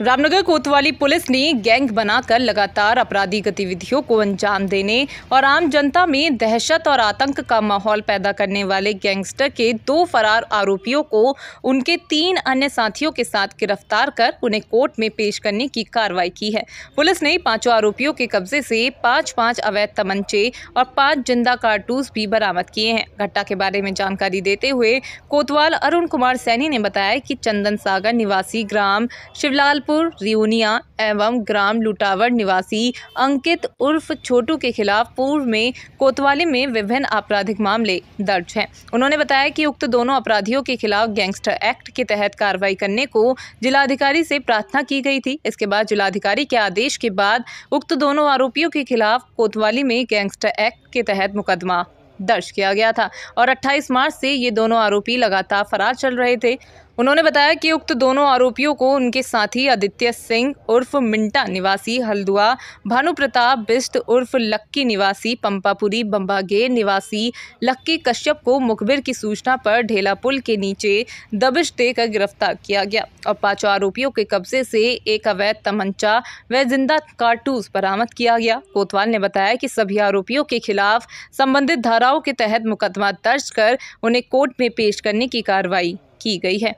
रामनगर कोतवाली पुलिस ने गैंग बनाकर लगातार अपराधी गतिविधियों को अंजाम देने और आम जनता में दहशत और आतंक का माहौल पैदा करने वाले गैंगस्टर के दो फरार आरोपियों को उनके तीन अन्य साथियों के साथ गिरफ्तार कर उन्हें कोर्ट में पेश करने की कार्रवाई की है पुलिस ने पांचों आरोपियों के कब्जे से पाँच पाँच अवैध तमंचे और पाँच जिंदा कारतूस भी बरामद किए हैं घटना के बारे में जानकारी देते हुए कोतवाल अरुण कुमार सैनी ने बताया कि चंदन सागर निवासी ग्राम शिवलाल जबलपुर रियूनिया एवं ग्राम लुटावड़ निवासी अंकित उर्फ छोटू के खिलाफ पूर्व में कोतवाली में विभिन्न आपराधिक मामले दर्ज हैं उन्होंने बताया कि उक्त दोनों अपराधियों के खिलाफ गैंगस्टर एक्ट के तहत कार्रवाई करने को जिलाधिकारी से प्रार्थना की गई थी इसके बाद जिलाधिकारी के आदेश के बाद उक्त दोनों आरोपियों के खिलाफ कोतवाली में गैंगस्टर एक्ट के तहत मुकदमा दर्ज किया गया था और 28 मार्च से ये दोनों आरोपी लगातार फरार चल रहे थे उन्होंने बताया कि उक्त दोनों आरोपियों को उनके साथी आदित्य सिंह उर्फ मिंटा निवासी हल्दुआ भानु प्रताप बिस्ट उर्फ लक्की निवासी पंपापुरी बम्बागेर निवासी लक्की कश्यप को मुखबिर की सूचना पर ढेला पुल के नीचे दबिश देकर गिरफ्तार किया गया और पांचों आरोपियों के कब्जे से एक अवैध तमंचा व जिंदा कारतूस बरामद किया गया कोतवाल ने बताया कि सभी आरोपियों के खिलाफ संबंधित धाराओं के तहत मुकदमा दर्ज कर उन्हें कोर्ट में पेश करने की कार्रवाई की गई है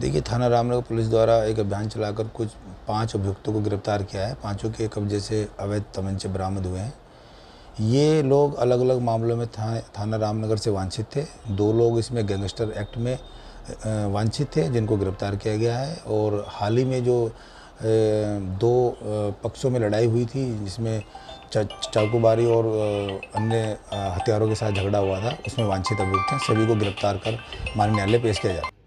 देखिए थाना रामनगर पुलिस द्वारा एक अभियान चलाकर कुछ पांच अभियुक्तों को गिरफ्तार किया है पांचों के कब्जे से अवैध तमंचे बरामद हुए हैं ये लोग अलग अलग मामलों में था, थाना रामनगर से वांछित थे दो लोग इसमें गैंगस्टर एक्ट में वांछित थे जिनको गिरफ्तार किया गया है और हाल ही में जो दो पक्षों में लड़ाई हुई थी जिसमें चाकूबारी और अन्य हथियारों के साथ झगड़ा हुआ था उसमें वांछित अभियुक्त हैं सभी को गिरफ्तार कर मानव न्यायालय पेश किया जाए